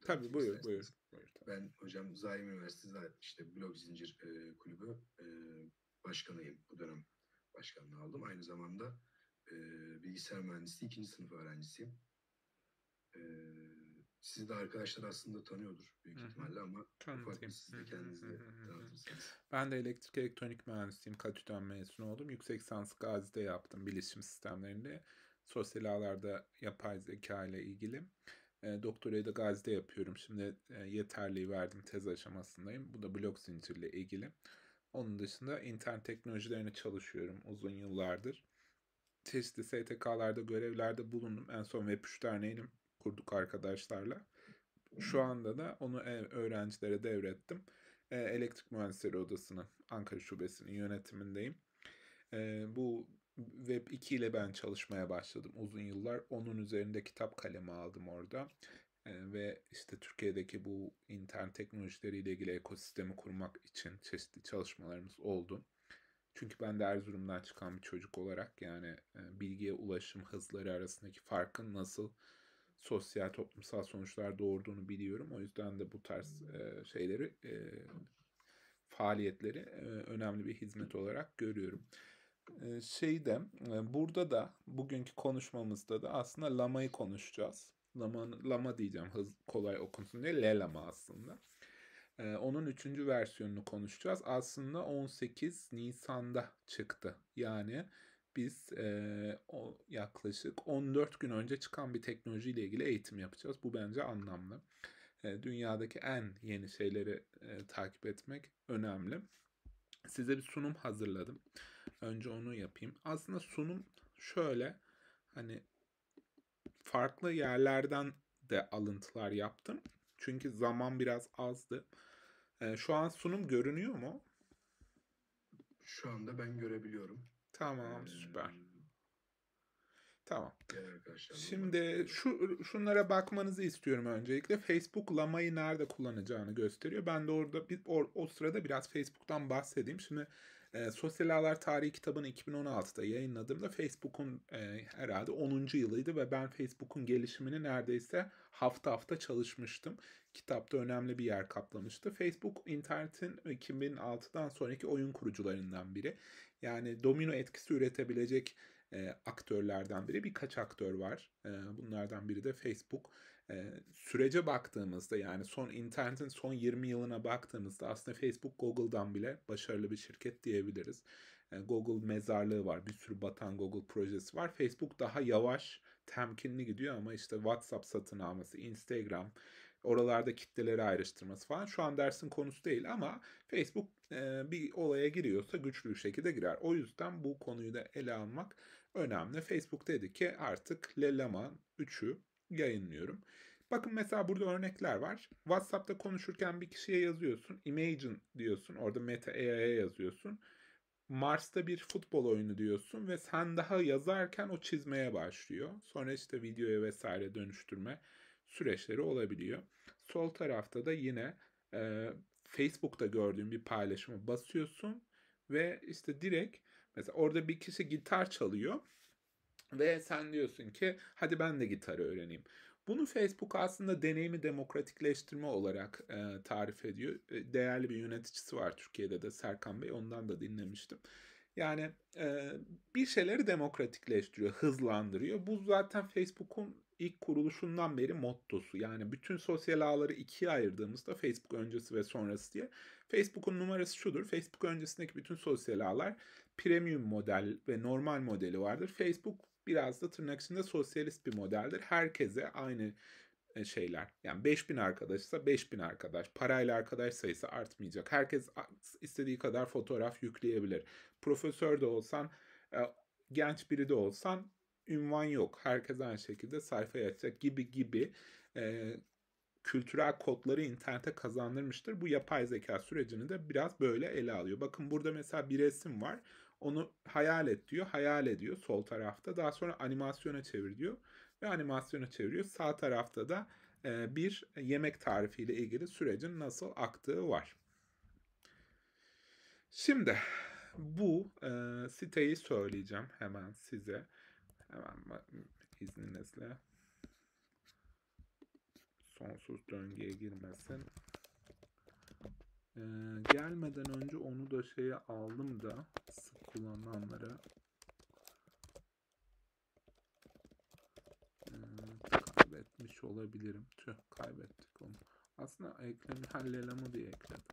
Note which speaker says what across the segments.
Speaker 1: Tabii buyur buyur. buyur tabii. Ben hocam Zaim Üniversitesi işte Blok zincir e, kulübü e, başkanıyım. Bu dönem başkanlığı aldım. Aynı zamanda e, bilgisayar mühendisliği ikinci sınıf öğrencisiyim. E, sizi de arkadaşlar aslında tanıyordur büyük Hı-hı. ihtimalle ama Tanıtayım. siz de kendinizi tanıtırsınız. Ben de elektrik elektronik Mühendisiyim. Katü'den mezun oldum. Yüksek lisans Gazi'de yaptım bilişim sistemlerinde. Sosyal ağlarda yapay zeka ile ilgili. E, doktorayı da Gazi'de yapıyorum. Şimdi e, yeterliği verdim. Tez aşamasındayım. Bu da blok zincirle ilgili. Onun dışında internet teknolojilerine çalışıyorum uzun yıllardır. Çeşitli STK'larda görevlerde bulundum. En son Web3 Derneği'ni kurduk arkadaşlarla. Şu anda da onu e, öğrencilere devrettim. E, elektrik Mühendisleri Odası'nın Ankara Şubesi'nin yönetimindeyim. E, bu Web 2 ile ben çalışmaya başladım uzun yıllar. Onun üzerinde kitap kalemi aldım orada. E, ve işte Türkiye'deki bu internet teknolojileriyle ilgili ekosistemi kurmak için çeşitli çalışmalarımız oldu. Çünkü ben de Erzurum'dan çıkan bir çocuk olarak yani e, bilgiye ulaşım hızları arasındaki farkın nasıl sosyal toplumsal sonuçlar doğurduğunu biliyorum. O yüzden de bu tarz e, şeyleri e, faaliyetleri e, önemli bir hizmet olarak görüyorum şeyde burada da bugünkü konuşmamızda da aslında lamayı konuşacağız. Lama, lama diyeceğim hız, kolay okunsun diye le aslında. onun üçüncü versiyonunu konuşacağız. Aslında 18 Nisan'da çıktı. Yani biz e, o, yaklaşık 14 gün önce çıkan bir teknolojiyle ilgili eğitim yapacağız. Bu bence anlamlı. E, dünyadaki en yeni şeyleri e, takip etmek önemli. Size bir sunum hazırladım. Önce onu yapayım. Aslında sunum şöyle hani farklı yerlerden de alıntılar yaptım. Çünkü zaman biraz azdı. Ee, şu an sunum görünüyor mu? Şu anda ben görebiliyorum. Tamam, ee, süper. Tamam. Şimdi şu şunlara bakmanızı istiyorum öncelikle. Facebook lamayı nerede kullanacağını gösteriyor. Ben de orada bir o, o sırada biraz Facebook'tan bahsedeyim. Şimdi e, Sosyal Ağlar Tarihi kitabını 2016'da yayınladığımda Facebook'un e, herhalde 10. yılıydı ve ben Facebook'un gelişimini neredeyse hafta hafta çalışmıştım. Kitapta önemli bir yer kaplamıştı. Facebook internetin 2006'dan sonraki oyun kurucularından biri. Yani domino etkisi üretebilecek e, aktörlerden biri. Birkaç aktör var. E, bunlardan biri de Facebook sürece baktığımızda yani son internetin son 20 yılına baktığımızda aslında Facebook Google'dan bile başarılı bir şirket diyebiliriz. Google mezarlığı var, bir sürü batan Google projesi var. Facebook daha yavaş, temkinli gidiyor ama işte WhatsApp satın alması, Instagram, oralarda kitleleri ayrıştırması falan şu an dersin konusu değil ama Facebook bir olaya giriyorsa güçlü bir şekilde girer. O yüzden bu konuyu da ele almak önemli. Facebook dedi ki artık Leleman 3'ü yayınlıyorum. Bakın mesela burada örnekler var. WhatsApp'ta konuşurken bir kişiye yazıyorsun. Imagine diyorsun. Orada Meta AI'ya yazıyorsun. Mars'ta bir futbol oyunu diyorsun ve sen daha yazarken o çizmeye başlıyor. Sonra işte videoya vesaire dönüştürme süreçleri olabiliyor. Sol tarafta da yine e, Facebook'ta gördüğün bir paylaşımı basıyorsun ve işte direkt mesela orada bir kişi gitar çalıyor ve sen diyorsun ki hadi ben de gitarı öğreneyim. Bunu Facebook aslında deneyimi demokratikleştirme olarak e, tarif ediyor. E, değerli bir yöneticisi var Türkiye'de de Serkan Bey ondan da dinlemiştim. Yani e, bir şeyleri demokratikleştiriyor, hızlandırıyor. Bu zaten Facebook'un ilk kuruluşundan beri mottosu. Yani bütün sosyal ağları ikiye ayırdığımızda Facebook öncesi ve sonrası diye. Facebook'un numarası şudur. Facebook öncesindeki bütün sosyal ağlar premium model ve normal modeli vardır. Facebook biraz da tırnak içinde sosyalist bir modeldir. Herkese aynı e, şeyler. Yani 5000 arkadaşsa 5000 arkadaş. Parayla arkadaş sayısı artmayacak. Herkes istediği kadar fotoğraf yükleyebilir. Profesör de olsan, e, genç biri de olsan ünvan yok. Herkes aynı şekilde sayfa açacak gibi gibi e, kültürel kodları internete kazandırmıştır. Bu yapay zeka sürecini de biraz böyle ele alıyor. Bakın burada mesela bir resim var. Onu hayal et diyor. Hayal ediyor sol tarafta. Daha sonra animasyona çevir diyor. Ve animasyona çeviriyor. Sağ tarafta da e, bir yemek tarifiyle ilgili sürecin nasıl aktığı var. Şimdi bu e, siteyi söyleyeceğim hemen size. Hemen izninizle. Sonsuz döngüye girmesin. E, gelmeden önce onu da şeye aldım da kullanılanlara hmm, kaybetmiş olabilirim. Tüh kaybettik onu. Aslında eklemi hallelama diye ekledim.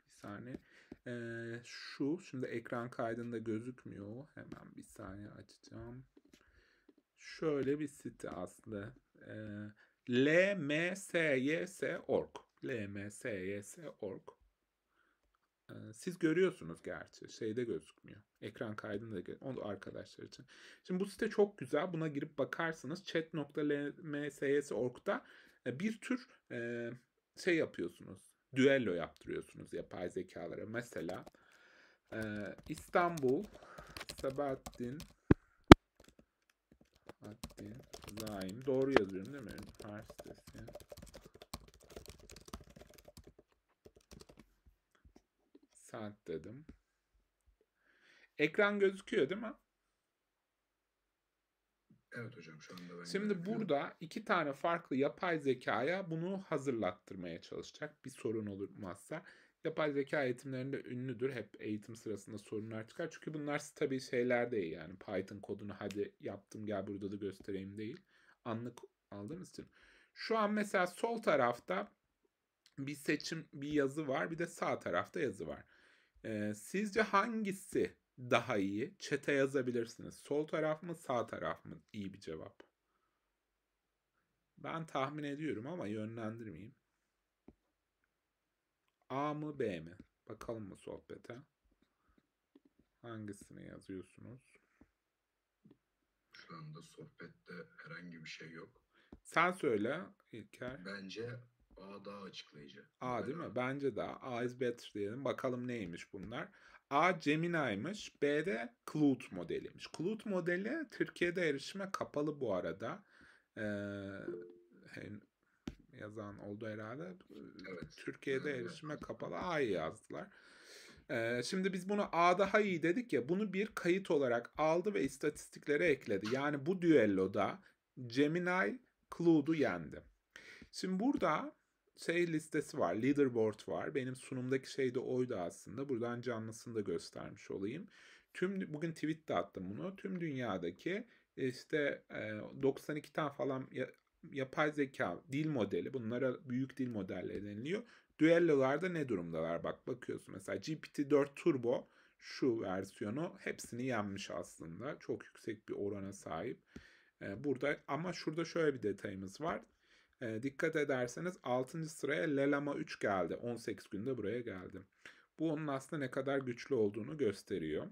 Speaker 1: Bir saniye. Ee, şu şimdi ekran kaydında gözükmüyor. Hemen bir saniye açacağım. Şöyle bir site aslında. Ee, lmsys.org lmsys.org siz görüyorsunuz gerçi. Şeyde gözükmüyor. Ekran kaydında onu arkadaşlar için. Şimdi bu site çok güzel. Buna girip bakarsınız. chat.lmss.org'da e, bir tür e, şey yapıyorsunuz. Düello yaptırıyorsunuz yapay zekalara. Mesela e, İstanbul Sabahattin Sabahattin Zaim. Doğru yazıyorum değil mi? Üniversitesi. Saat dedim. Ekran gözüküyor değil mi? Evet hocam şu anda ben Şimdi görüyorum. burada iki tane farklı yapay zekaya bunu hazırlattırmaya çalışacak. Bir sorun olmazsa yapay zeka eğitimlerinde ünlüdür. Hep eğitim sırasında sorunlar çıkar. Çünkü bunlar tabii şeyler değil. Yani Python kodunu hadi yaptım gel burada da göstereyim değil. Anlık aldığımız için. Şu an mesela sol tarafta bir seçim bir yazı var bir de sağ tarafta yazı var. E, sizce hangisi daha iyi? Çete yazabilirsiniz. Sol taraf mı sağ taraf mı? İyi bir cevap. Ben tahmin ediyorum ama yönlendirmeyeyim. A mı B mi? Bakalım mı sohbete? Hangisini yazıyorsunuz? Şu anda sohbette herhangi bir şey yok. Sen söyle İlker. Bence A daha açıklayıcı. A değil ben mi? Bence de A. A is better diyelim. Bakalım neymiş bunlar. A Gemini'ymiş. B de Cloud modeliymiş. Cloud modeli Türkiye'de erişime kapalı bu arada. Ee, yazan oldu herhalde. Evet. Türkiye'de evet. erişime kapalı A'yı yazdılar. Ee, şimdi biz bunu A daha iyi dedik ya. Bunu bir kayıt olarak aldı ve istatistiklere ekledi. Yani bu düelloda Gemini Cloud'u yendi. Şimdi burada şey listesi var, leaderboard var. Benim sunumdaki şey de oydu aslında. Buradan canlısını da göstermiş olayım. Tüm bugün tweet'te attım bunu. Tüm dünyadaki işte 92 e, tane falan yapay zeka dil modeli bunlara büyük dil modelleri deniliyor. Düellolarda ne durumdalar bak bakıyorsun. Mesela GPT-4 Turbo şu versiyonu hepsini yenmiş aslında. Çok yüksek bir orana sahip. E, burada ama şurada şöyle bir detayımız var. E, dikkat ederseniz 6. sıraya Lelama 3 geldi. 18 günde buraya geldi. Bu onun aslında ne kadar güçlü olduğunu gösteriyor.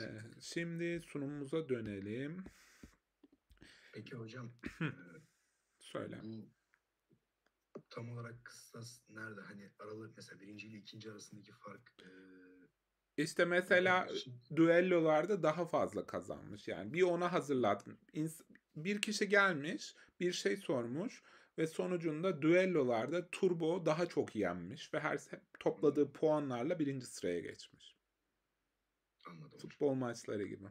Speaker 1: E, şimdi sunumumuza dönelim. Peki hocam. Söyle. Bu tam olarak kıstas nerede? Hani aralık mesela birinci ile ikinci arasındaki fark e, işte mesela düellolarda daha fazla kazanmış. Yani bir ona hazırlat bir kişi gelmiş, bir şey sormuş ve sonucunda düellolarda Turbo daha çok yenmiş ve her topladığı hmm. puanlarla birinci sıraya geçmiş. Anladım. Futbol maçları gibi.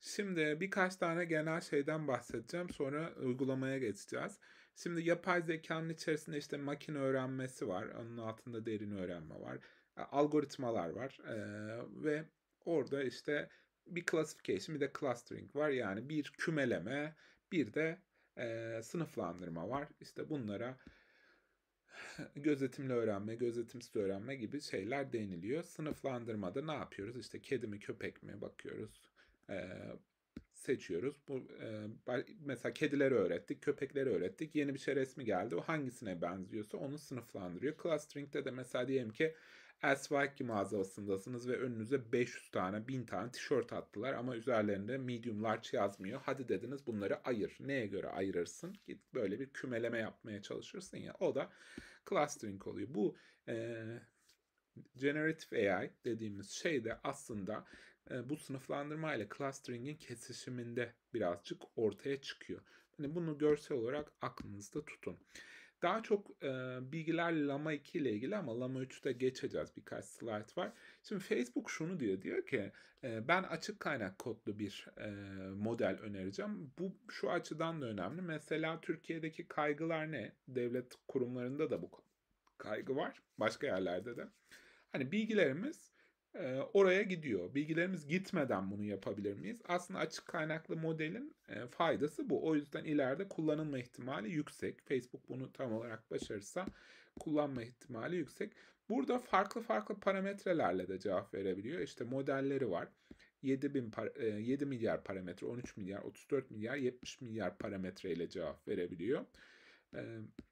Speaker 1: Şimdi birkaç tane genel şeyden bahsedeceğim. Sonra uygulamaya geçeceğiz. Şimdi yapay zekanın içerisinde işte makine öğrenmesi var. Onun altında derin öğrenme var. Algoritmalar var. Ee, ve orada işte bir classification bir de clustering var. Yani bir kümeleme bir de e, sınıflandırma var. İşte bunlara gözetimli öğrenme, gözetimsiz öğrenme gibi şeyler deniliyor. Sınıflandırmada ne yapıyoruz? İşte kedi mi köpek mi bakıyoruz. E, seçiyoruz. Bu e, mesela kedileri öğrettik, köpekleri öğrettik. Yeni bir şey resmi geldi. O hangisine benziyorsa onu sınıflandırıyor. Clustering'de de mesela diyelim ki Esvaki mağazasındasınız ve önünüze 500 tane 1000 tane tişört attılar ama üzerlerinde medium large yazmıyor. Hadi dediniz bunları ayır. Neye göre ayırırsın? Git böyle bir kümeleme yapmaya çalışırsın ya. O da clustering oluyor. Bu e, Generative AI dediğimiz şey de aslında e, bu sınıflandırma ile clustering'in kesişiminde birazcık ortaya çıkıyor. Yani bunu görsel olarak aklınızda tutun. Daha çok e, bilgiler Lama 2 ile ilgili ama Lama 3'te geçeceğiz birkaç slide var. Şimdi Facebook şunu diyor. Diyor ki e, ben açık kaynak kodlu bir e, model önereceğim. Bu şu açıdan da önemli. Mesela Türkiye'deki kaygılar ne? Devlet kurumlarında da bu kaygı var. Başka yerlerde de. Hani bilgilerimiz oraya gidiyor. Bilgilerimiz gitmeden bunu yapabilir miyiz? Aslında açık kaynaklı modelin faydası bu. O yüzden ileride kullanılma ihtimali yüksek. Facebook bunu tam olarak başarırsa kullanma ihtimali yüksek. Burada farklı farklı parametrelerle de cevap verebiliyor. İşte modelleri var. 7, bin para, 7 milyar parametre, 13 milyar, 34 milyar, 70 milyar parametreyle cevap verebiliyor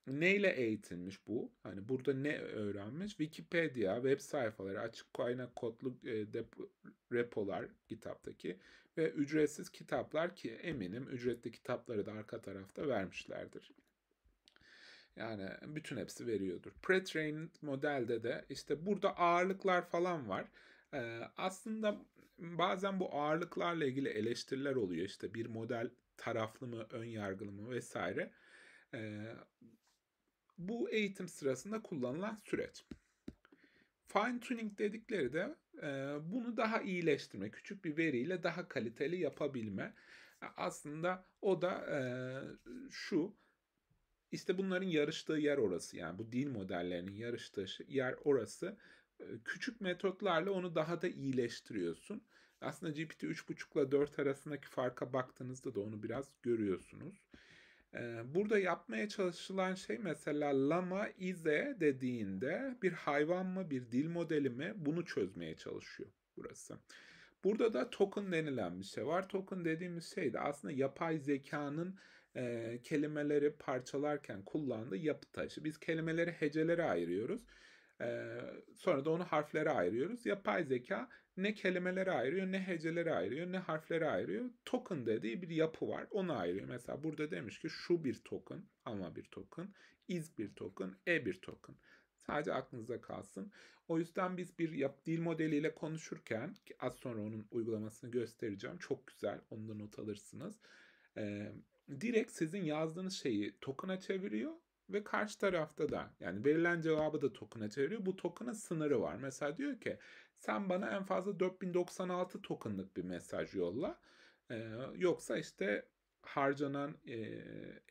Speaker 1: neyle eğitilmiş bu? Hani burada ne öğrenmiş? Wikipedia, web sayfaları, açık kaynak kodlu e, depo, repolar kitaptaki ve ücretsiz kitaplar ki eminim ücretli kitapları da arka tarafta vermişlerdir. Yani bütün hepsi veriyordur. Pre-trained modelde de işte burada ağırlıklar falan var. Ee, aslında bazen bu ağırlıklarla ilgili eleştiriler oluyor. İşte bir model taraflı mı, ön yargılı mı vesaire e, bu eğitim sırasında kullanılan süreç. Fine tuning dedikleri de e, bunu daha iyileştirme, küçük bir veriyle daha kaliteli yapabilme. Aslında o da e, şu, işte bunların yarıştığı yer orası yani bu dil modellerinin yarıştığı yer orası. E, küçük metotlarla onu daha da iyileştiriyorsun. Aslında GPT 3.5 ile 4 arasındaki farka baktığınızda da onu biraz görüyorsunuz. Burada yapmaya çalışılan şey mesela lama ize dediğinde bir hayvan mı bir dil modeli mi bunu çözmeye çalışıyor burası. Burada da token denilen bir şey var. Token dediğimiz şey de aslında yapay zekanın e, kelimeleri parçalarken kullandığı yapı taşı. Biz kelimeleri hecelere ayırıyoruz. Ee, sonra da onu harflere ayırıyoruz. Yapay zeka ne kelimelere ayırıyor, ne hecelere ayırıyor, ne harflere ayırıyor. Token dediği bir yapı var. Onu ayırıyor. Mesela burada demiş ki şu bir token, ama bir token, is bir token, e bir token. Sadece aklınıza kalsın. O yüzden biz bir yap, dil modeliyle konuşurken ki az sonra onun uygulamasını göstereceğim. Çok güzel. Onu da not alırsınız. Ee, direkt sizin yazdığınız şeyi token'a çeviriyor ve karşı tarafta da yani verilen cevabı da token'a çeviriyor. Bu token'ın sınırı var. Mesela diyor ki sen bana en fazla 4096 token'lık bir mesaj yolla. Ee, yoksa işte harcanan e,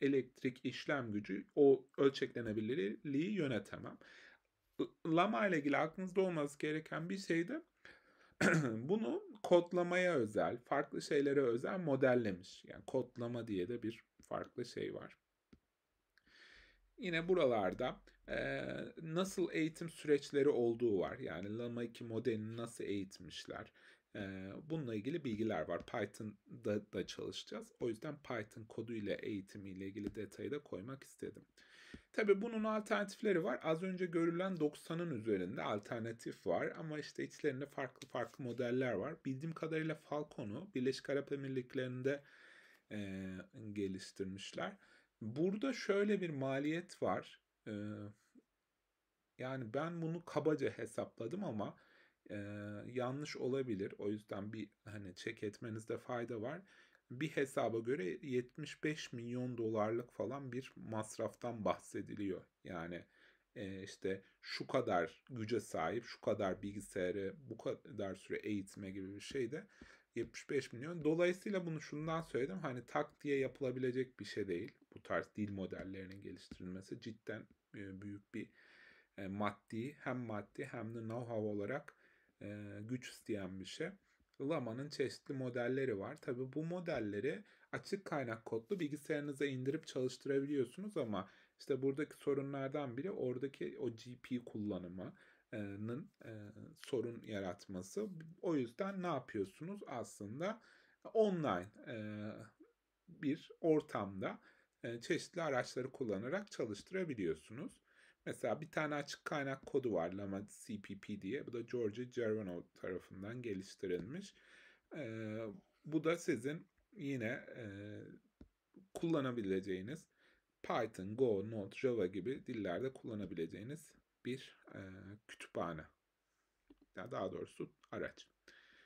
Speaker 1: elektrik işlem gücü o ölçeklenebilirliği yönetemem. Lama ile ilgili aklınızda olması gereken bir şey de bunu kodlamaya özel, farklı şeylere özel modellemiş. Yani kodlama diye de bir farklı şey var. Yine buralarda e, nasıl eğitim süreçleri olduğu var. Yani Lama 2 modelini nasıl eğitmişler. E, bununla ilgili bilgiler var. Python'da da çalışacağız. O yüzden Python kodu ile eğitimi ile ilgili detayı da koymak istedim. Tabi bunun alternatifleri var. Az önce görülen 90'ın üzerinde alternatif var. Ama işte içlerinde farklı farklı modeller var. Bildiğim kadarıyla Falcon'u Birleşik Arap Emirlikleri'nde e, geliştirmişler. Burada şöyle bir maliyet var. yani ben bunu kabaca hesapladım ama yanlış olabilir. O yüzden bir hani çek etmenizde fayda var. Bir hesaba göre 75 milyon dolarlık falan bir masraftan bahsediliyor. Yani işte şu kadar güce sahip, şu kadar bilgisayarı, bu kadar süre eğitime gibi bir şey de 75 milyon. Dolayısıyla bunu şundan söyledim. Hani tak diye yapılabilecek bir şey değil bu tarz dil modellerinin geliştirilmesi cidden e, büyük bir e, maddi hem maddi hem de know-how olarak e, güç isteyen bir şey. Lama'nın çeşitli modelleri var. Tabi bu modelleri açık kaynak kodlu bilgisayarınıza indirip çalıştırabiliyorsunuz ama işte buradaki sorunlardan biri oradaki o GPU kullanımının sorun yaratması. O yüzden ne yapıyorsunuz? Aslında online bir ortamda e, çeşitli araçları kullanarak çalıştırabiliyorsunuz. Mesela bir tane açık kaynak kodu var Lama CPP diye. Bu da George Gervino tarafından geliştirilmiş. Ee, bu da sizin yine e, kullanabileceğiniz Python, Go, Node, Java gibi dillerde kullanabileceğiniz bir e, kütüphane. Ya daha doğrusu araç.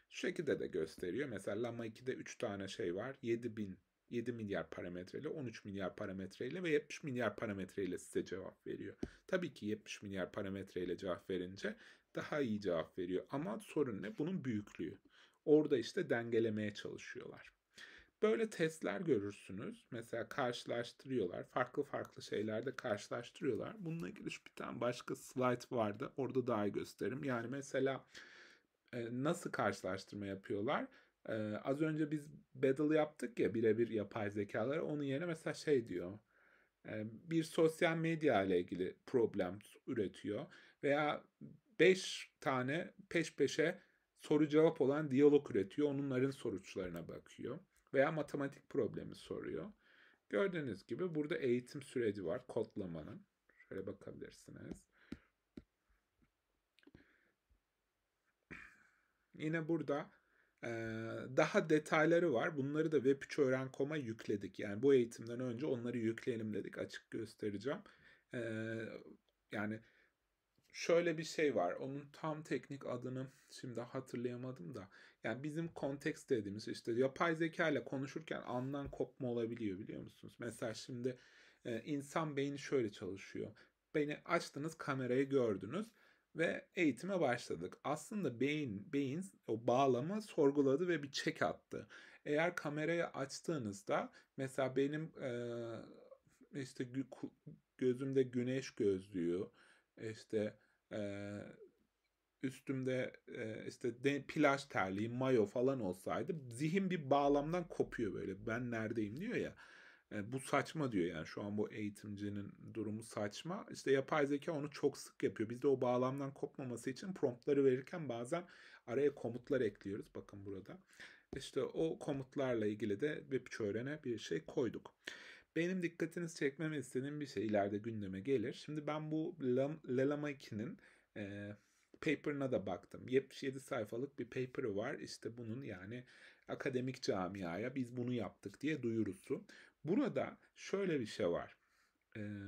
Speaker 1: Şu şekilde de gösteriyor. Mesela Lama 2'de 3 tane şey var. 7000 7 milyar parametreyle, 13 milyar parametreyle ve 70 milyar parametreyle size cevap veriyor. Tabii ki 70 milyar parametreyle cevap verince daha iyi cevap veriyor. Ama sorun ne? Bunun büyüklüğü. Orada işte dengelemeye çalışıyorlar. Böyle testler görürsünüz. Mesela karşılaştırıyorlar. Farklı farklı şeylerde karşılaştırıyorlar. Bununla ilgili bir tane başka slide vardı. Orada daha iyi gösteririm. Yani mesela e, nasıl karşılaştırma yapıyorlar? Ee, az önce biz battle yaptık ya birebir yapay zekalara. Onun yerine mesela şey diyor. Bir sosyal medya ile ilgili problem üretiyor. Veya 5 tane peş peşe soru cevap olan diyalog üretiyor. Onların sonuçlarına bakıyor. Veya matematik problemi soruyor. Gördüğünüz gibi burada eğitim süreci var kodlamanın. Şöyle bakabilirsiniz. Yine burada daha detayları var. Bunları da web3öğren.com'a yükledik. Yani bu eğitimden önce onları yükleyelim dedik. Açık göstereceğim. Yani şöyle bir şey var. Onun tam teknik adını şimdi hatırlayamadım da. Yani bizim konteks dediğimiz işte yapay zeka ile konuşurken andan kopma olabiliyor biliyor musunuz? Mesela şimdi insan beyni şöyle çalışıyor. Beni açtınız kamerayı gördünüz ve eğitime başladık. Aslında beyin, beyin o bağlama sorguladı ve bir çek attı. Eğer kamerayı açtığınızda mesela benim e, işte gözümde güneş gözlüğü, işte e, üstümde e, işte de, plaj terliği, mayo falan olsaydı zihin bir bağlamdan kopuyor böyle ben neredeyim diyor ya. E, bu saçma diyor yani şu an bu eğitimcinin durumu saçma. İşte yapay zeka onu çok sık yapıyor. Biz de o bağlamdan kopmaması için promptları verirken bazen araya komutlar ekliyoruz. Bakın burada. İşte o komutlarla ilgili de WebChören'e bir şey koyduk. Benim dikkatinizi çekmemi istediğim bir şey ileride gündeme gelir. Şimdi ben bu Llama 2'nin e, paper'ına da baktım. 77 sayfalık bir paper'ı var. İşte bunun yani akademik camiaya biz bunu yaptık diye duyurusu. Burada şöyle bir şey var.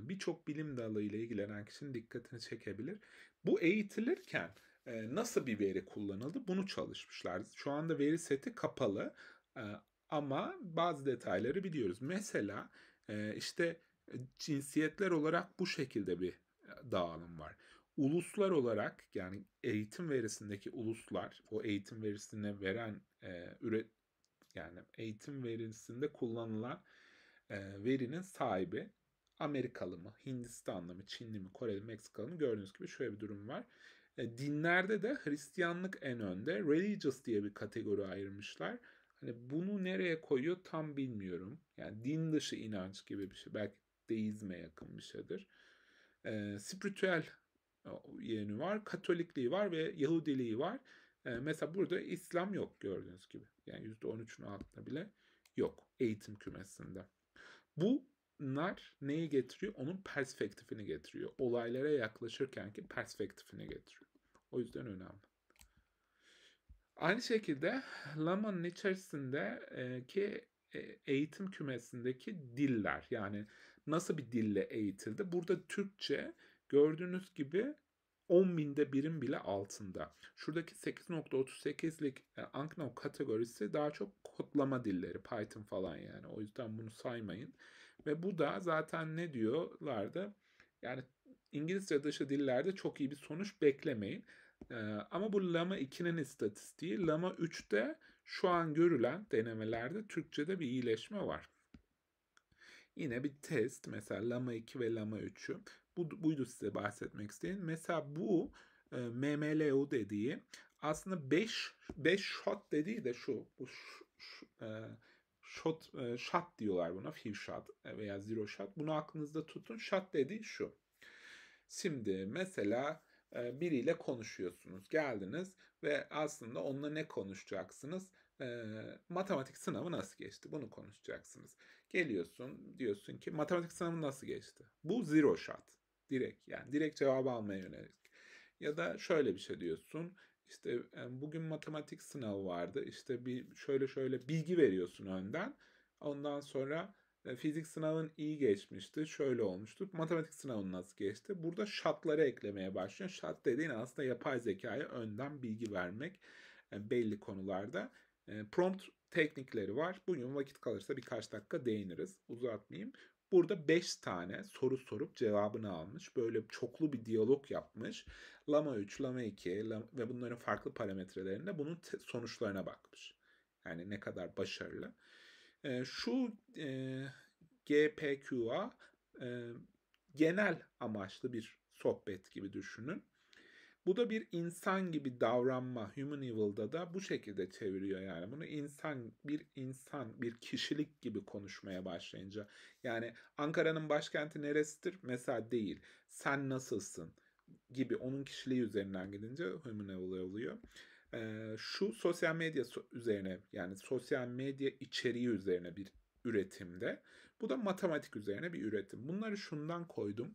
Speaker 1: Birçok bilim dalıyla ilgilenen kişinin dikkatini çekebilir. Bu eğitilirken nasıl bir veri kullanıldı bunu çalışmışlar. Şu anda veri seti kapalı ama bazı detayları biliyoruz. Mesela işte e, cinsiyetler olarak bu şekilde bir e, dağılım var. Uluslar olarak yani eğitim verisindeki uluslar o eğitim verisine veren üret yani eğitim verisinde kullanılan ee, verinin sahibi Amerikalı mı, Hindistanlı mı, Çinli mi, Koreli mi, Meksikalı mı gördüğünüz gibi şöyle bir durum var. E, dinlerde de Hristiyanlık en önde. Religious diye bir kategori ayırmışlar. Hani bunu nereye koyuyor tam bilmiyorum. Yani din dışı inanç gibi bir şey. Belki deizme yakın bir şeydir. E, spiritüel e, yönü var. Katolikliği var ve Yahudiliği var. E, mesela burada İslam yok gördüğünüz gibi. Yani %13'ün altında bile yok eğitim kümesinde. Bunlar neyi getiriyor? Onun perspektifini getiriyor. Olaylara yaklaşırkenki perspektifini getiriyor. O yüzden önemli. Aynı şekilde Laman'ın içerisindeki e, eğitim kümesindeki diller yani nasıl bir dille eğitildi? Burada Türkçe gördüğünüz gibi 10 binde birim bile altında. Şuradaki 8.38'lik e, Ankno kategorisi daha çok kodlama dilleri Python falan yani. O yüzden bunu saymayın. Ve bu da zaten ne diyorlardı? Yani İngilizce dışı dillerde çok iyi bir sonuç beklemeyin. E, ama bu Lama 2'nin istatistiği. Lama 3'te şu an görülen denemelerde Türkçe'de bir iyileşme var. Yine bir test mesela Lama 2 ve Lama 3'ü bu, buydu size bahsetmek isteyen Mesela bu e, MMLU dediği aslında 5 5 shot dediği de şu. Bu şu, şu, e, shot e, shot diyorlar buna. Few shot veya zero shot. Bunu aklınızda tutun. Shot dediği şu. Şimdi mesela e, biriyle konuşuyorsunuz. Geldiniz ve aslında onunla ne konuşacaksınız? E, matematik sınavı nasıl geçti? Bunu konuşacaksınız. Geliyorsun diyorsun ki matematik sınavı nasıl geçti? Bu zero shot. Direkt yani direkt cevabı almaya yönelik. Ya da şöyle bir şey diyorsun. İşte bugün matematik sınavı vardı. İşte bir şöyle şöyle bilgi veriyorsun önden. Ondan sonra e, fizik sınavın iyi geçmişti. Şöyle olmuştu. Matematik sınavı nasıl geçti? Burada şartları eklemeye başlıyor. Şart dediğin aslında yapay zekaya önden bilgi vermek e, belli konularda. E, prompt teknikleri var. Bugün vakit kalırsa birkaç dakika değiniriz. Uzatmayayım. Burada 5 tane soru sorup cevabını almış. Böyle çoklu bir diyalog yapmış. Lama 3, Lama 2 Lama... ve bunların farklı parametrelerinde bunun sonuçlarına bakmış. Yani ne kadar başarılı. E, şu e, GPQA e, genel amaçlı bir sohbet gibi düşünün. Bu da bir insan gibi davranma. Human Evil'da da bu şekilde çeviriyor yani. Bunu insan, bir insan, bir kişilik gibi konuşmaya başlayınca. Yani Ankara'nın başkenti neresidir? Mesela değil. Sen nasılsın? gibi onun kişiliği üzerinden gidince Human Evil oluyor. Ee, şu sosyal medya so- üzerine yani sosyal medya içeriği üzerine bir üretimde. Bu da matematik üzerine bir üretim. Bunları şundan koydum.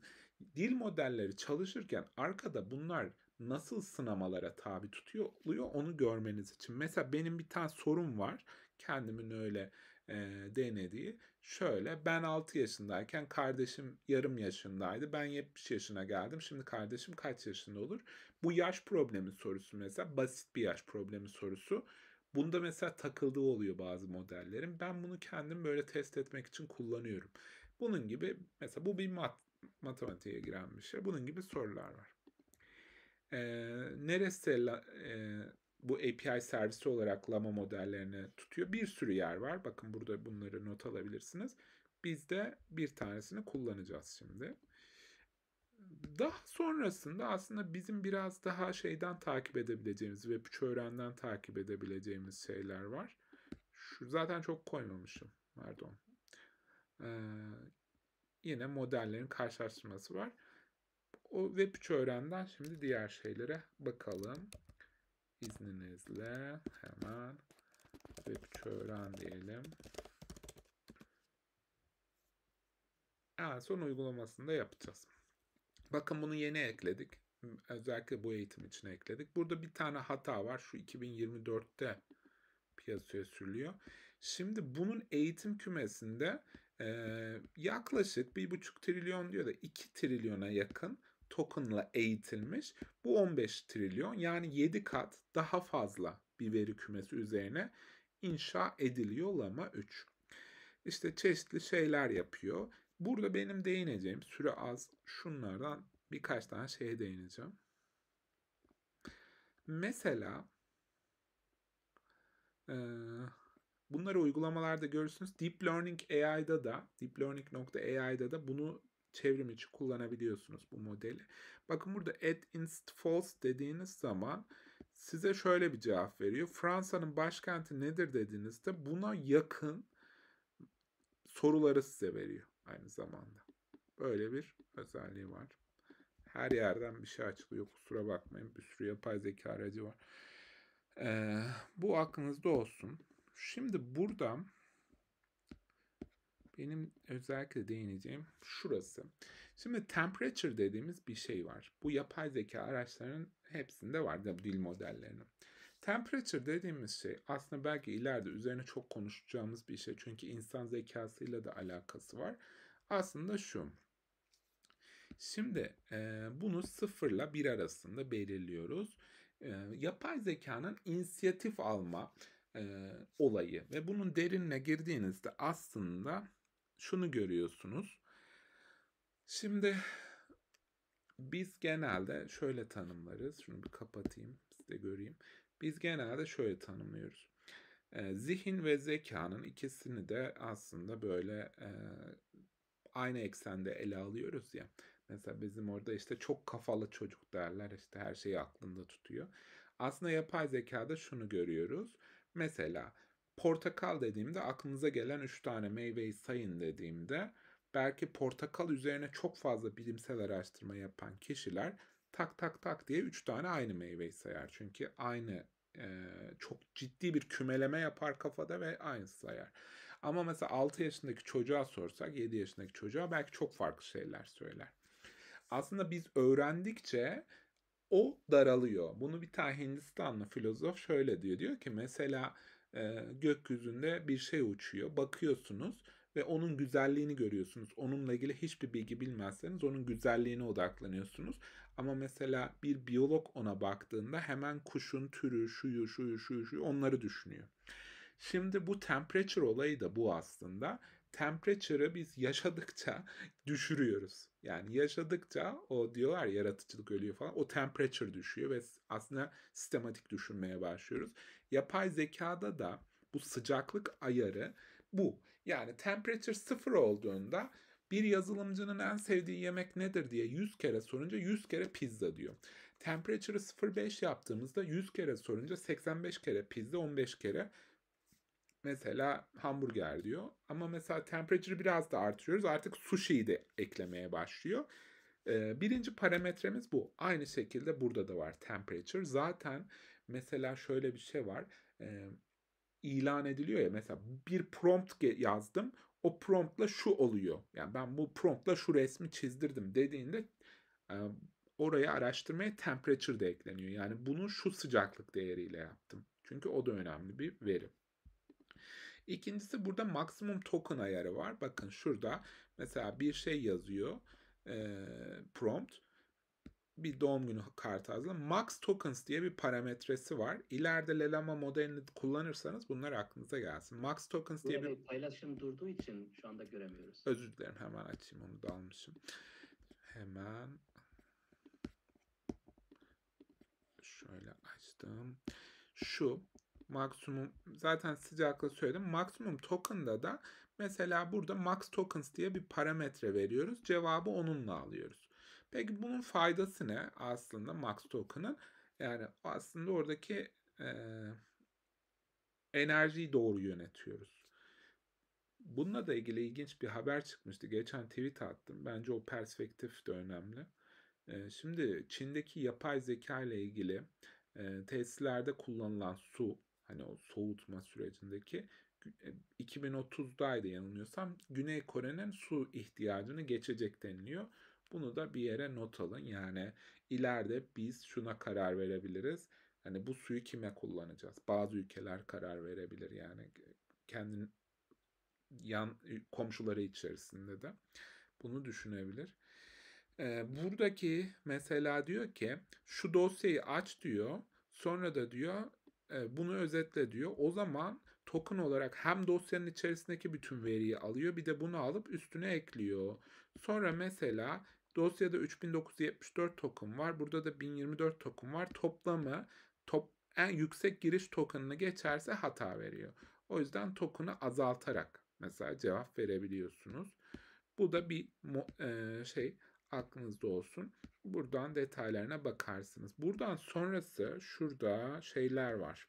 Speaker 1: Dil modelleri çalışırken arkada bunlar nasıl sınamalara tabi tutuyor oluyor onu görmeniz için. Mesela benim bir tane sorum var. Kendimin öyle e, denediği. Şöyle ben 6 yaşındayken kardeşim yarım yaşındaydı. Ben 70 yaşına geldim. Şimdi kardeşim kaç yaşında olur? Bu yaş problemi sorusu mesela basit bir yaş problemi sorusu. Bunda mesela takıldığı oluyor bazı modellerin. Ben bunu kendim böyle test etmek için kullanıyorum. Bunun gibi mesela bu bir mat matematiğe giren bir şey. Bunun gibi sorular var. E, neresi la, e, bu API servisi olarak Lama modellerini tutuyor? Bir sürü yer var. Bakın burada bunları not alabilirsiniz. Biz de bir tanesini kullanacağız şimdi. Daha sonrasında aslında bizim biraz daha şeyden takip edebileceğimiz, ve 3 öğrenden takip edebileceğimiz şeyler var. Şu, zaten çok koymamışım. Pardon. Ee, yine modellerin karşılaştırması var. O Web3 öğrenden şimdi diğer şeylere bakalım. İzninizle hemen Web3 öğren diyelim. En son uygulamasında yapacağız. Bakın bunu yeni ekledik. Özellikle bu eğitim için ekledik. Burada bir tane hata var. Şu 2024'te piyasaya sürülüyor. Şimdi bunun eğitim kümesinde e, yaklaşık 1,5 trilyon diyor da 2 trilyona yakın token'la eğitilmiş. Bu 15 trilyon yani 7 kat daha fazla bir veri kümesi üzerine inşa ediliyor lama 3. İşte çeşitli şeyler yapıyor. Burada benim değineceğim süre az şunlardan birkaç tane şeye değineceğim. Mesela bunları uygulamalarda görürsünüz. Deep Learning AI'da da Deep Learning.ai'da da bunu çevrim içi kullanabiliyorsunuz bu modeli. Bakın burada add inst false dediğiniz zaman size şöyle bir cevap veriyor. Fransa'nın başkenti nedir dediğinizde buna yakın soruları size veriyor aynı zamanda. Böyle bir özelliği var. Her yerden bir şey açılıyor. Kusura bakmayın. Bir sürü yapay zeka aracı var. Ee, bu aklınızda olsun. Şimdi buradan benim özellikle değineceğim şurası. Şimdi temperature dediğimiz bir şey var. Bu yapay zeka araçlarının hepsinde var da dil modellerinin. Temperature dediğimiz şey aslında belki ileride üzerine çok konuşacağımız bir şey. Çünkü insan zekasıyla da alakası var. Aslında şu. Şimdi e, bunu sıfırla bir arasında belirliyoruz. E, yapay zekanın inisiyatif alma, e, olayı ve bunun derinine girdiğinizde aslında şunu görüyorsunuz. Şimdi biz genelde şöyle tanımlarız. Şunu bir kapatayım size göreyim. Biz genelde şöyle tanımlıyoruz. E, zihin ve zekanın ikisini de aslında böyle e, aynı eksende ele alıyoruz ya. Mesela bizim orada işte çok kafalı çocuk derler işte her şeyi aklında tutuyor. Aslında yapay zekada şunu görüyoruz. Mesela portakal dediğimde aklınıza gelen 3 tane meyveyi sayın dediğimde belki portakal üzerine çok fazla bilimsel araştırma yapan kişiler tak tak tak diye 3 tane aynı meyveyi sayar. Çünkü aynı e, çok ciddi bir kümeleme yapar kafada ve aynı sayar. Ama mesela 6 yaşındaki çocuğa sorsak 7 yaşındaki çocuğa belki çok farklı şeyler söyler. Aslında biz öğrendikçe o daralıyor. Bunu bir tane Hindistanlı filozof şöyle diyor. Diyor ki mesela e, gökyüzünde bir şey uçuyor. Bakıyorsunuz ve onun güzelliğini görüyorsunuz. Onunla ilgili hiçbir bilgi bilmezseniz onun güzelliğine odaklanıyorsunuz. Ama mesela bir biyolog ona baktığında hemen kuşun türü, şuyu, şuyu, şuyu, şuyu onları düşünüyor. Şimdi bu temperature olayı da bu aslında. Temperature'ı biz yaşadıkça düşürüyoruz. Yani yaşadıkça o diyorlar yaratıcılık ölüyor falan. O temperature düşüyor ve aslında sistematik düşünmeye başlıyoruz. Yapay zekada da bu sıcaklık ayarı bu. Yani temperature sıfır olduğunda bir yazılımcının en sevdiği yemek nedir diye 100 kere sorunca 100 kere pizza diyor. Temperature'ı 0.5 yaptığımızda 100 kere sorunca 85 kere pizza 15 kere mesela hamburger diyor. Ama mesela temperature'ı biraz da artırıyoruz artık sushi'yi de eklemeye başlıyor. Birinci parametremiz bu. Aynı şekilde burada da var temperature. Zaten mesela şöyle bir şey var. E, ilan ediliyor ya mesela bir prompt yazdım. O promptla şu oluyor. Yani ben bu promptla şu resmi çizdirdim dediğinde e, oraya araştırmaya temperature de ekleniyor. Yani bunu şu sıcaklık değeriyle yaptım. Çünkü o da önemli bir veri. İkincisi burada maksimum token ayarı var. Bakın şurada mesela bir şey yazıyor e, prompt bir doğum günü kartı hazırla. Max tokens diye bir parametresi var. İleride Lelama modelini kullanırsanız bunlar aklınıza gelsin. Max tokens diye bir... Paylaşım durduğu için şu anda göremiyoruz. Özür dilerim hemen açayım onu da almışım. Hemen şöyle açtım. Şu maksimum zaten sıcakla söyledim. Maksimum token'da da mesela burada max tokens diye bir parametre veriyoruz. Cevabı onunla alıyoruz. Peki bunun faydası ne aslında Max Token'ın? Yani aslında oradaki e, enerjiyi doğru yönetiyoruz. Bununla da ilgili ilginç bir haber çıkmıştı. Geçen tweet attım. Bence o perspektif de önemli. E, şimdi Çin'deki yapay zeka ile ilgili e, tesislerde kullanılan su, hani o soğutma sürecindeki 2030'daydı yanılmıyorsam Güney Kore'nin su ihtiyacını geçecek deniliyor. Bunu da bir yere not alın. Yani ileride biz şuna karar verebiliriz. Hani bu suyu kime kullanacağız? Bazı ülkeler karar verebilir yani kendi yan e, komşuları içerisinde de bunu düşünebilir. Ee, buradaki mesela diyor ki şu dosyayı aç diyor. Sonra da diyor bunu özetle diyor. O zaman token olarak hem dosyanın içerisindeki bütün veriyi alıyor bir de bunu alıp üstüne ekliyor. Sonra mesela Dosyada 3974 token var. Burada da 1024 token var. Toplamı top, en yüksek giriş tokenını geçerse hata veriyor. O yüzden token'ı azaltarak mesela cevap verebiliyorsunuz. Bu da bir e, şey aklınızda olsun. Buradan detaylarına bakarsınız. Buradan sonrası şurada şeyler var.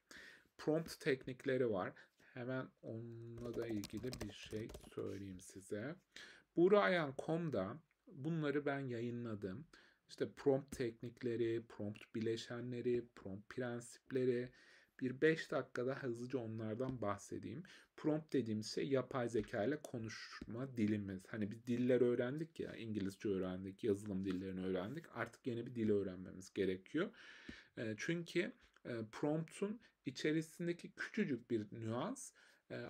Speaker 1: Prompt teknikleri var. Hemen onunla da ilgili bir şey söyleyeyim size. Burayan.com'da Bunları ben yayınladım. İşte prompt teknikleri, prompt bileşenleri, prompt prensipleri bir 5 dakikada hızlıca onlardan bahsedeyim. Prompt dediğim şey yapay zeka ile konuşma dilimiz. Hani biz diller öğrendik ya İngilizce öğrendik, yazılım dillerini öğrendik. Artık yeni bir dil öğrenmemiz gerekiyor. Ee, çünkü e, promptun içerisindeki küçücük bir nüans e,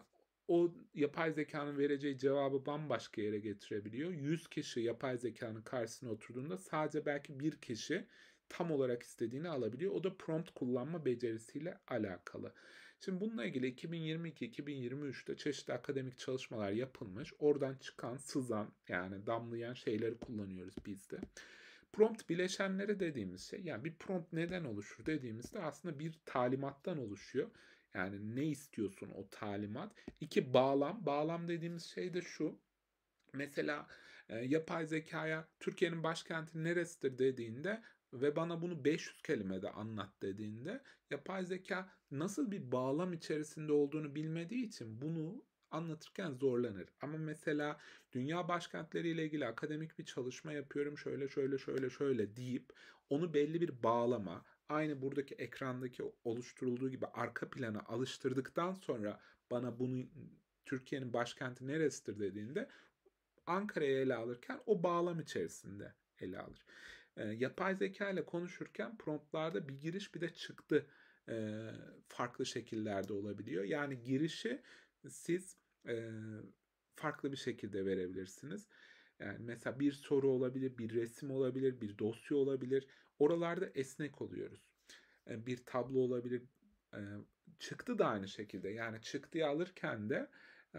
Speaker 1: o yapay zekanın vereceği cevabı bambaşka yere getirebiliyor. 100 kişi yapay zekanın karşısına oturduğunda sadece belki bir kişi tam olarak istediğini alabiliyor. O da prompt kullanma becerisiyle alakalı. Şimdi bununla ilgili 2022-2023'te çeşitli akademik çalışmalar yapılmış. Oradan çıkan, sızan yani damlayan şeyleri kullanıyoruz biz de. Prompt bileşenleri dediğimiz şey yani bir prompt neden oluşur dediğimizde aslında bir talimattan oluşuyor. Yani ne istiyorsun o talimat? İki bağlam. Bağlam dediğimiz şey de şu. Mesela e, yapay zekaya Türkiye'nin başkenti neresidir dediğinde ve bana bunu 500 kelimede anlat dediğinde yapay zeka nasıl bir bağlam içerisinde olduğunu bilmediği için bunu anlatırken zorlanır. Ama mesela dünya başkentleriyle ilgili akademik bir çalışma yapıyorum şöyle şöyle şöyle şöyle deyip onu belli bir bağlama aynı buradaki ekrandaki oluşturulduğu gibi arka plana alıştırdıktan sonra bana bunu Türkiye'nin başkenti neresidir dediğinde Ankara'yı ele alırken o bağlam içerisinde ele alır. E, yapay zeka ile konuşurken promptlarda bir giriş bir de çıktı e, farklı şekillerde olabiliyor. Yani girişi siz e, farklı bir şekilde verebilirsiniz. Yani mesela bir soru olabilir, bir resim olabilir, bir dosya olabilir. Oralarda esnek oluyoruz. E, bir tablo olabilir. E, çıktı da aynı şekilde. Yani çıktıyı alırken de e,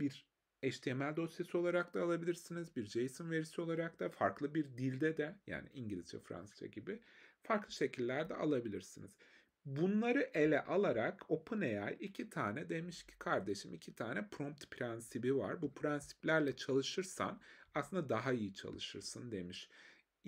Speaker 1: bir HTML dosyası olarak da alabilirsiniz. Bir JSON verisi olarak da farklı bir dilde de yani İngilizce, Fransızca gibi farklı şekillerde alabilirsiniz. Bunları ele alarak OpenAI iki tane demiş ki kardeşim iki tane prompt prensibi var. Bu prensiplerle çalışırsan aslında daha iyi çalışırsın demiş.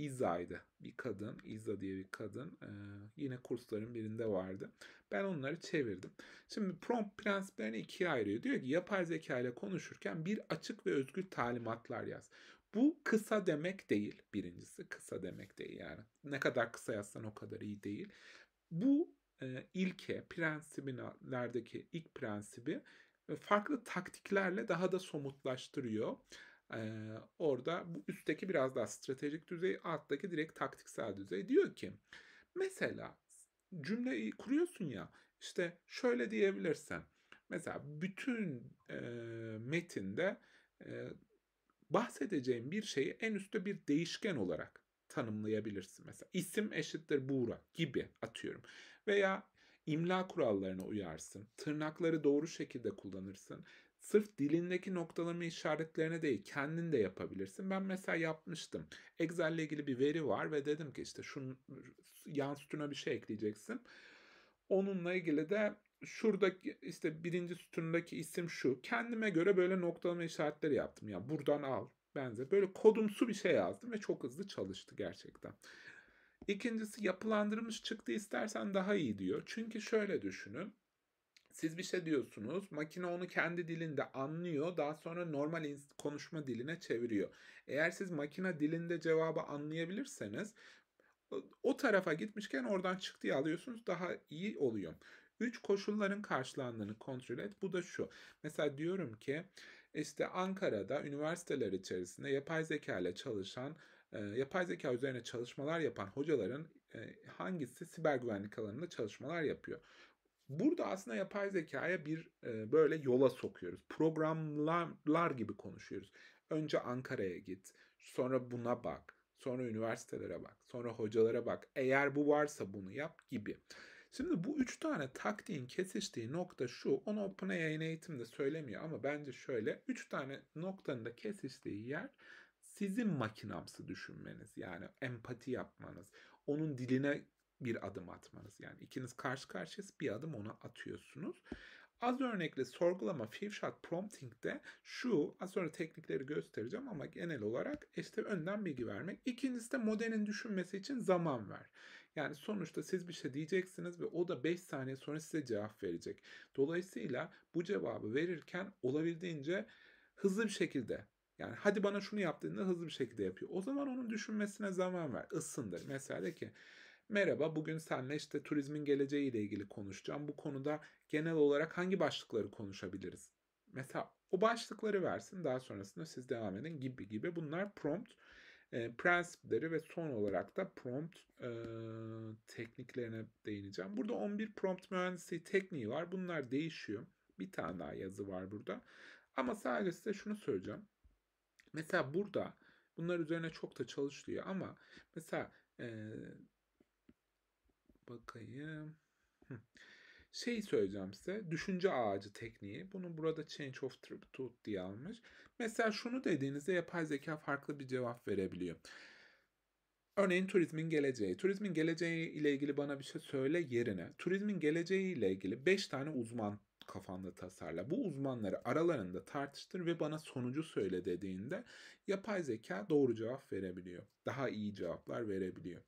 Speaker 1: İza'ydı. Bir kadın, İza diye bir kadın e, yine kursların birinde vardı. Ben onları çevirdim. Şimdi prompt prensiplerini ikiye ayırıyor. Diyor ki yapay zeka ile konuşurken bir açık ve özgür talimatlar yaz. Bu kısa demek değil birincisi. Kısa demek değil yani. Ne kadar kısa yazsan o kadar iyi değil. Bu e, ilke, prensibinlerdeki ilk prensibi e, farklı taktiklerle daha da somutlaştırıyor. Ee, orada bu üstteki biraz daha stratejik düzey, alttaki direkt taktiksel düzey. Diyor ki mesela cümleyi kuruyorsun ya işte şöyle diyebilirsin. Mesela bütün e, metinde e, bahsedeceğim bir şeyi en üstte bir değişken olarak tanımlayabilirsin. Mesela isim eşittir Buğra gibi atıyorum. Veya imla kurallarına uyarsın. Tırnakları doğru şekilde kullanırsın sırf dilindeki noktalama işaretlerine değil kendin de yapabilirsin. Ben mesela yapmıştım. Excel ile ilgili bir veri var ve dedim ki işte şunun yan sütuna bir şey ekleyeceksin. Onunla ilgili de şuradaki işte birinci sütundaki isim şu. Kendime göre böyle noktalama işaretleri yaptım. Ya yani buradan al benzer. Böyle kodumsu bir şey yazdım ve çok hızlı çalıştı gerçekten. İkincisi yapılandırılmış çıktı istersen daha iyi diyor. Çünkü şöyle düşünün. Siz bir şey diyorsunuz. Makine onu kendi dilinde anlıyor. Daha sonra normal konuşma diline çeviriyor. Eğer siz makine dilinde cevabı anlayabilirseniz o tarafa gitmişken oradan çıktığı alıyorsunuz. Daha iyi oluyor. Üç koşulların karşılandığını kontrol et. Bu da şu. Mesela diyorum ki işte Ankara'da üniversiteler içerisinde yapay zeka ile çalışan, e, yapay zeka üzerine çalışmalar yapan hocaların e, hangisi siber güvenlik alanında çalışmalar yapıyor? Burada aslında yapay zekaya bir e, böyle yola sokuyoruz. Programlar gibi konuşuyoruz. Önce Ankara'ya git, sonra buna bak, sonra üniversitelere bak, sonra hocalara bak. Eğer bu varsa bunu yap gibi. Şimdi bu üç tane taktiğin kesiştiği nokta şu. Onu OpenAI'nin eğitimde söylemiyor ama bence şöyle. Üç tane noktanın da kesiştiği yer sizin makinamsı düşünmeniz. Yani empati yapmanız. Onun diline bir adım atmanız. Yani ikiniz karşı karşıyız bir adım ona atıyorsunuz. Az örnekle sorgulama prompting de şu az sonra teknikleri göstereceğim ama genel olarak işte önden bilgi vermek. İkincisi de modelin düşünmesi için zaman ver. Yani sonuçta siz bir şey diyeceksiniz ve o da 5 saniye sonra size cevap verecek. Dolayısıyla bu cevabı verirken olabildiğince hızlı bir şekilde yani hadi bana şunu yaptığında hızlı bir şekilde yapıyor. O zaman onun düşünmesine zaman ver. Isındır. Mesela de ki Merhaba bugün seninle işte turizmin geleceği ile ilgili konuşacağım. Bu konuda genel olarak hangi başlıkları konuşabiliriz? Mesela o başlıkları versin daha sonrasında siz devam edin gibi gibi. Bunlar prompt e, prensipleri ve son olarak da prompt e, tekniklerine değineceğim. Burada 11 prompt mühendisliği tekniği var. Bunlar değişiyor. Bir tane daha yazı var burada. Ama sadece size şunu söyleyeceğim. Mesela burada bunlar üzerine çok da çalışılıyor ama mesela e, bakayım. Şey söyleyeceğim size. Düşünce ağacı tekniği. Bunu burada change of truth diye almış. Mesela şunu dediğinizde yapay zeka farklı bir cevap verebiliyor. Örneğin turizmin geleceği. Turizmin geleceği ile ilgili bana bir şey söyle yerine. Turizmin geleceği ile ilgili 5 tane uzman kafanda tasarla. Bu uzmanları aralarında tartıştır ve bana sonucu söyle dediğinde yapay zeka doğru cevap verebiliyor. Daha iyi cevaplar verebiliyor.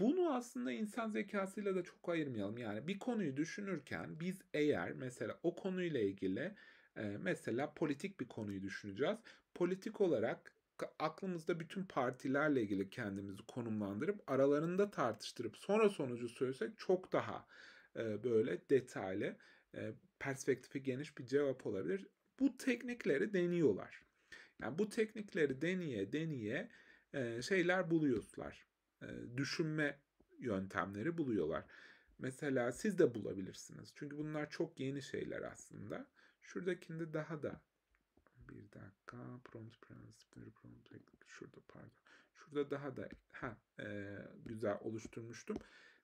Speaker 1: Bunu aslında insan zekasıyla da çok ayırmayalım. Yani bir konuyu düşünürken biz eğer mesela o konuyla ilgili e, mesela politik bir konuyu düşüneceğiz. Politik olarak aklımızda bütün partilerle ilgili kendimizi konumlandırıp aralarında tartıştırıp sonra sonucu söylesek çok daha e, böyle detaylı e, perspektifi geniş bir cevap olabilir. Bu teknikleri deniyorlar. Yani bu teknikleri deniye deniye şeyler buluyorlar düşünme yöntemleri buluyorlar. Mesela siz de bulabilirsiniz. Çünkü bunlar çok yeni şeyler aslında. Şuradakinde daha da bir dakika prompt prensipleri prompt şurada pardon. Şurada daha da ha e, güzel oluşturmuştum.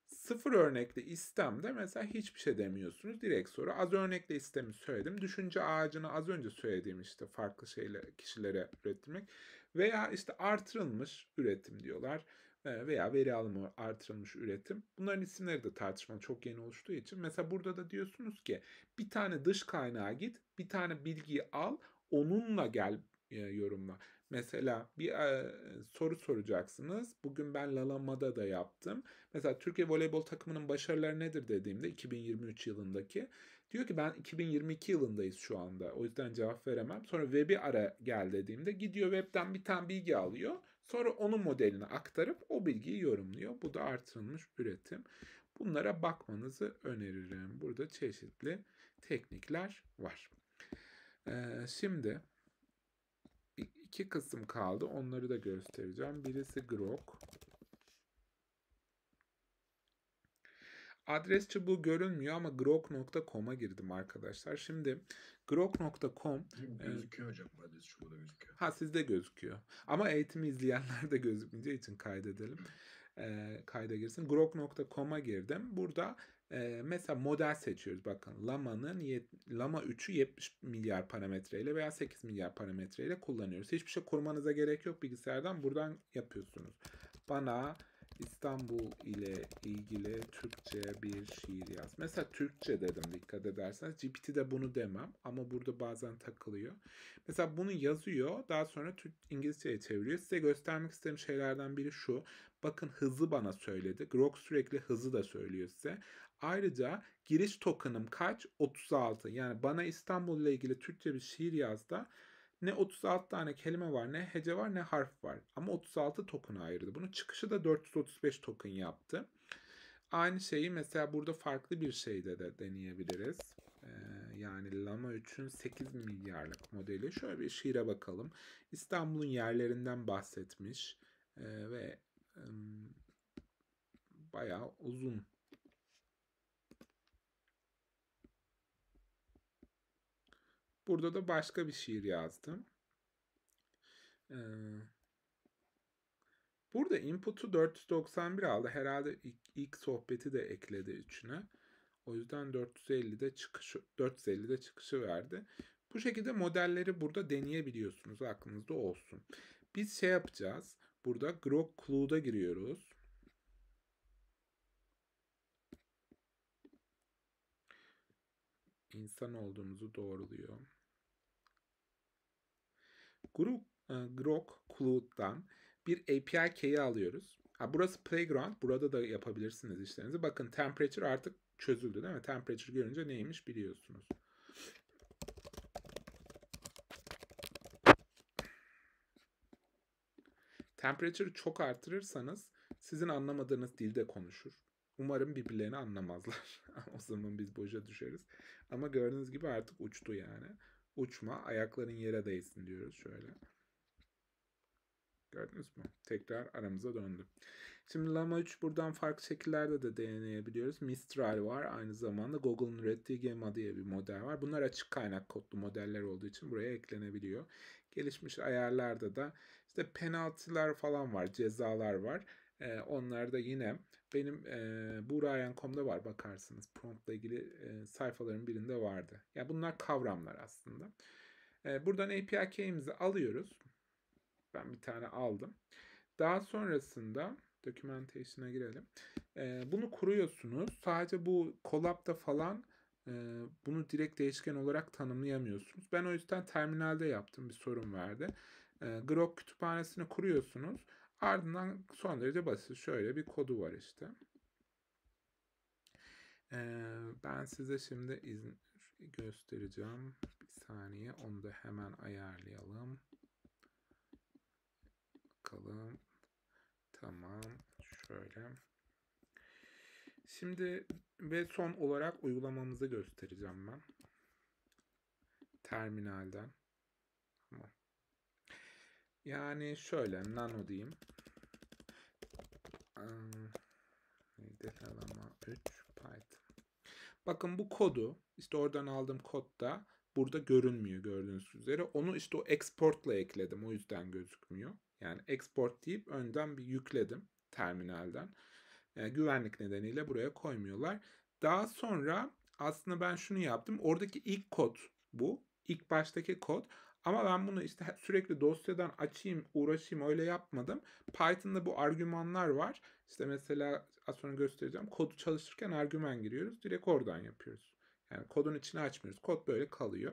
Speaker 1: Sıfır örnekli istemde mesela hiçbir şey demiyorsunuz. Direkt soru. Az örnekli istemi söyledim. Düşünce ağacını az önce söylediğim işte farklı şeyle kişilere üretmek veya işte artırılmış üretim diyorlar veya veri alımı artırılmış üretim. Bunların isimleri de tartışma çok yeni oluştuğu için. Mesela burada da diyorsunuz ki bir tane dış kaynağa git, bir tane bilgiyi al, onunla gel yorumla. Mesela bir e, soru soracaksınız. Bugün ben Lalamada da yaptım. Mesela Türkiye voleybol takımının başarıları nedir dediğimde 2023 yılındaki. Diyor ki ben 2022 yılındayız şu anda. O yüzden cevap veremem. Sonra web'i ara gel dediğimde gidiyor web'den bir tane bilgi alıyor. Sonra onun modeline aktarıp o bilgiyi yorumluyor. Bu da artırılmış üretim. Bunlara bakmanızı öneririm. Burada çeşitli teknikler var. Ee, şimdi iki kısım kaldı. Onları da göstereceğim. Birisi Grok. Adres çubuğu görünmüyor ama grok.com'a girdim arkadaşlar. Şimdi Grok.com e, gözüküyor e, hocam burada şu burada gözüküyor. Ha sizde gözüküyor. Ama eğitimi izleyenler de gözükmeyeceği için kaydedelim. E, kayda girsin. Grok.com'a girdim. Burada e, mesela model seçiyoruz. Bakın Lama'nın Lama 3'ü 70 milyar parametreyle veya 8 milyar parametreyle kullanıyoruz. Hiçbir şey kurmanıza gerek yok bilgisayardan. Buradan yapıyorsunuz. Bana İstanbul ile ilgili Türkçe bir şiir yaz. Mesela Türkçe dedim dikkat ederseniz. GPT'de bunu demem ama burada bazen takılıyor. Mesela bunu yazıyor daha sonra Türk İngilizce'ye çeviriyor. Size göstermek istediğim şeylerden biri şu. Bakın hızı bana söyledi. Grok sürekli hızı da söylüyor size. Ayrıca giriş tokenım kaç? 36. Yani bana İstanbul ile ilgili Türkçe bir şiir yaz da ne 36 tane kelime var ne hece var ne harf var. Ama 36 token ayırdı. Bunu çıkışı da 435 token yaptı. Aynı şeyi mesela burada farklı bir şeyde de deneyebiliriz. Ee, yani Lama 3'ün 8 milyarlık modeli. Şöyle bir şiire bakalım. İstanbul'un yerlerinden bahsetmiş ee, ve e, bayağı uzun Burada da başka bir şiir yazdım. burada input'u 491 aldı. Herhalde ilk, ilk sohbeti de ekledi üçüne. O yüzden 450'de çıkışı 450'de çıkışı verdi. Bu şekilde modelleri burada deneyebiliyorsunuz. Aklınızda olsun. Biz şey yapacağız. Burada Grok Clue'da giriyoruz. İnsan olduğumuzu doğruluyor. Grup, e, Grok Cloud'dan bir API key'i alıyoruz. Ha, burası Playground. Burada da yapabilirsiniz işlerinizi. Bakın temperature artık çözüldü değil mi? Temperature görünce neymiş biliyorsunuz. Temperature'ı çok artırırsanız sizin anlamadığınız dilde konuşur. Umarım birbirlerini anlamazlar. o zaman biz boşa düşeriz. Ama gördüğünüz gibi artık uçtu yani uçma. Ayakların yere değsin diyoruz şöyle. Gördünüz mü? Tekrar aramıza döndü. Şimdi Lama 3 buradan farklı şekillerde de deneyebiliyoruz. Mistral var. Aynı zamanda Google'ın ürettiği Gemma diye bir model var. Bunlar açık kaynak kodlu modeller olduğu için buraya eklenebiliyor. Gelişmiş ayarlarda da işte penaltılar falan var, cezalar var. E, onlar da yine benim e, burayan.com'da var bakarsınız. Prompt'la ilgili e, sayfaların birinde vardı. Yani bunlar kavramlar aslında. E, buradan API key'imizi alıyoruz. Ben bir tane aldım. Daha sonrasında documentation'a girelim. E, bunu kuruyorsunuz. Sadece bu collab'da falan bunu direkt değişken olarak tanımlayamıyorsunuz. Ben o yüzden terminalde yaptım. Bir sorun verdi. Grok kütüphanesini kuruyorsunuz. Ardından son derece basit şöyle bir kodu var işte. Ee, ben size şimdi izin göstereceğim. Bir saniye onu da hemen ayarlayalım. Bakalım. Tamam. Şöyle. Şimdi ve son olarak uygulamamızı göstereceğim ben. Terminalden. Tamam. Yani şöyle nano diyeyim. Ee, Detalama 3 Python. Bakın bu kodu işte oradan aldığım kod da burada görünmüyor gördüğünüz üzere. Onu işte o exportla ekledim. O yüzden gözükmüyor. Yani export deyip önden bir yükledim terminalden. Yani ee, güvenlik nedeniyle buraya koymuyorlar. Daha sonra aslında ben şunu yaptım. Oradaki ilk kod bu. İlk baştaki kod. Ama ben bunu işte sürekli dosyadan açayım, uğraşayım öyle yapmadım. Python'da bu argümanlar var. İşte mesela az sonra göstereceğim. Kodu çalışırken argüman giriyoruz. Direkt oradan yapıyoruz. Yani kodun içine açmıyoruz. Kod böyle kalıyor.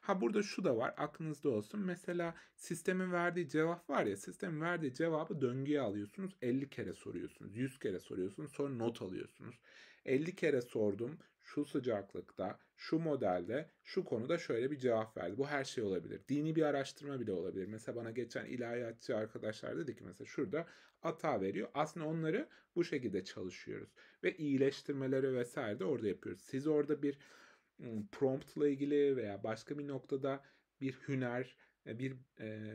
Speaker 1: Ha burada şu da var aklınızda olsun. Mesela sistemin verdiği cevap var ya sistemin verdiği cevabı döngüye alıyorsunuz. 50 kere soruyorsunuz. 100 kere soruyorsunuz. Sonra not alıyorsunuz. 50 kere sordum şu sıcaklıkta, şu modelde, şu konuda şöyle bir cevap verdi. Bu her şey olabilir. Dini bir araştırma bile olabilir. Mesela bana geçen ilahiyatçı arkadaşlar dedi ki mesela şurada hata veriyor. Aslında onları bu şekilde çalışıyoruz. Ve iyileştirmeleri vesaire de orada yapıyoruz. Siz orada bir promptla ilgili veya başka bir noktada bir hüner, e, bir e,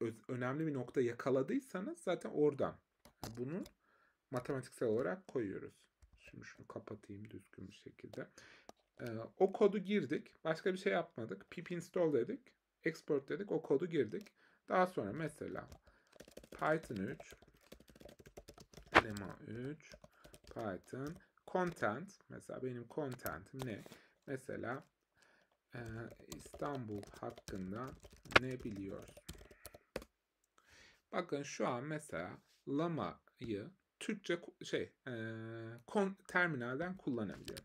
Speaker 1: öz, önemli bir nokta yakaladıysanız zaten oradan bunu matematiksel olarak koyuyoruz. Şimdi şunu kapatayım düzgün bir şekilde. Ee, o kodu girdik. Başka bir şey yapmadık. Pip install dedik. Export dedik. O kodu girdik. Daha sonra mesela Python 3 Lema 3 Python content mesela benim contentim ne? Mesela e, İstanbul hakkında ne biliyorsun? Bakın şu an mesela Lama'yı Türkçe şey e, kon, terminalden kullanabiliyorum.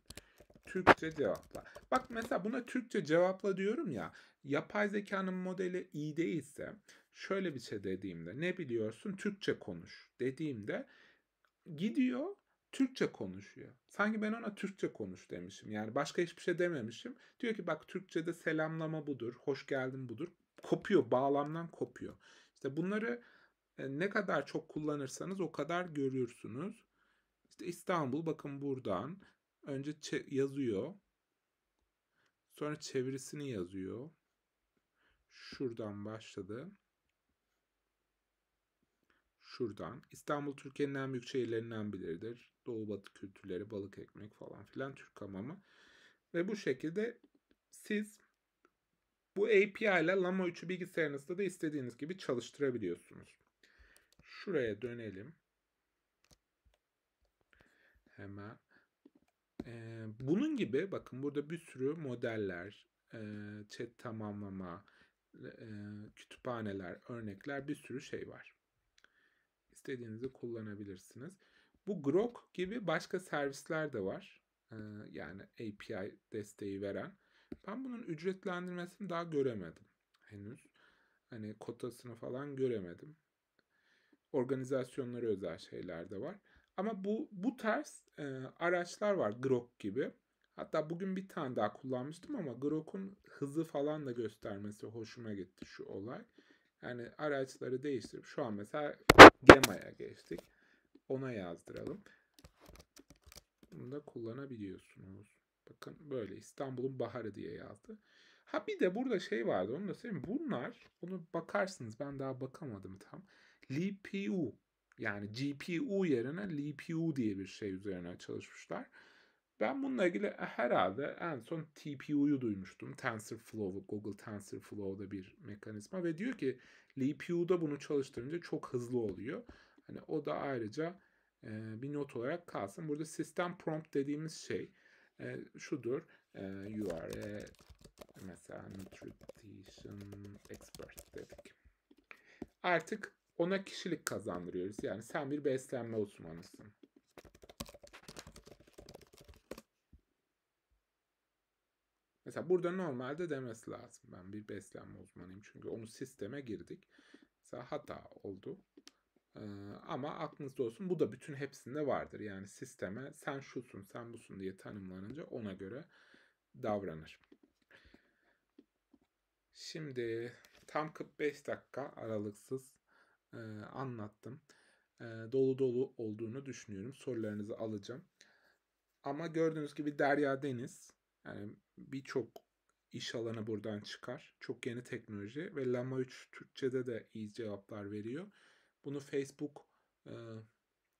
Speaker 1: Türkçe cevapla. Bak mesela buna Türkçe cevapla diyorum ya. Yapay zekanın modeli iyi değilse şöyle bir şey dediğimde ne biliyorsun Türkçe konuş dediğimde gidiyor Türkçe konuşuyor. Sanki ben ona Türkçe konuş demişim. Yani başka hiçbir şey dememişim. Diyor ki bak Türkçe'de selamlama budur, hoş geldin budur. Kopuyor, bağlamdan kopuyor. İşte bunları ne kadar çok kullanırsanız o kadar görürsünüz. İşte İstanbul bakın buradan. Önce yazıyor. Sonra çevirisini yazıyor. Şuradan başladı. Şuradan. İstanbul Türkiye'nin en büyük şehirlerinden biridir. Doğu batı kültürleri, balık ekmek falan filan Türk hamamı. Ve bu şekilde siz bu API ile Lama 3'ü bilgisayarınızda da istediğiniz gibi çalıştırabiliyorsunuz. Şuraya dönelim. Hemen. Ee, bunun gibi bakın burada bir sürü modeller, e, chat tamamlama, e, kütüphaneler, örnekler bir sürü şey var. İstediğinizi kullanabilirsiniz. Bu Grok gibi başka servisler de var. E, yani API desteği veren. Ben bunun ücretlendirmesini daha göremedim henüz. Hani kotasını falan göremedim. Organizasyonları özel şeyler de var. Ama bu bu ters e, araçlar var Grok gibi. Hatta bugün bir tane daha kullanmıştım ama Grok'un hızı falan da göstermesi hoşuma gitti şu olay. Yani araçları değiştirip şu an mesela Gema'ya geçtik. Ona yazdıralım. Bunu da kullanabiliyorsunuz. Bakın böyle İstanbul'un baharı diye yazdı. Ha bir de burada şey vardı onu da söyleyeyim. Bunlar, Onu bakarsınız ben daha bakamadım tam. LPU yani GPU yerine LPU diye bir şey üzerine çalışmışlar. Ben bununla ilgili e, herhalde en son TPU'yu duymuştum. Tensorflow Google TensorFlow'da bir mekanizma ve diyor ki LPU'da bunu çalıştırınca çok hızlı oluyor. Hani o da ayrıca e, bir not olarak kalsın. Burada sistem prompt dediğimiz şey e, şudur. E, you are a, mesela nutrition expert dedik. Artık ona kişilik kazandırıyoruz. Yani sen bir beslenme uzmanısın. Mesela burada normalde demesi lazım. Ben bir beslenme uzmanıyım çünkü onu sisteme girdik. Mesela hata oldu. Ee, ama aklınızda olsun bu da bütün hepsinde vardır. Yani sisteme sen şusun sen busun diye tanımlanınca ona göre davranır. Şimdi tam 45 dakika aralıksız e, anlattım. E, dolu dolu olduğunu düşünüyorum. Sorularınızı alacağım. Ama gördüğünüz gibi derya deniz. Yani birçok iş alanı buradan çıkar. Çok yeni teknoloji ve Lama 3 Türkçe'de de iyi cevaplar veriyor. Bunu Facebook e,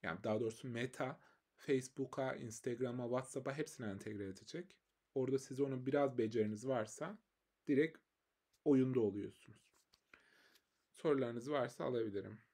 Speaker 1: yani daha doğrusu Meta Facebook'a, Instagram'a, WhatsApp'a hepsine entegre edecek. Orada siz onun biraz beceriniz varsa direkt oyunda oluyorsunuz sorularınız varsa alabilirim.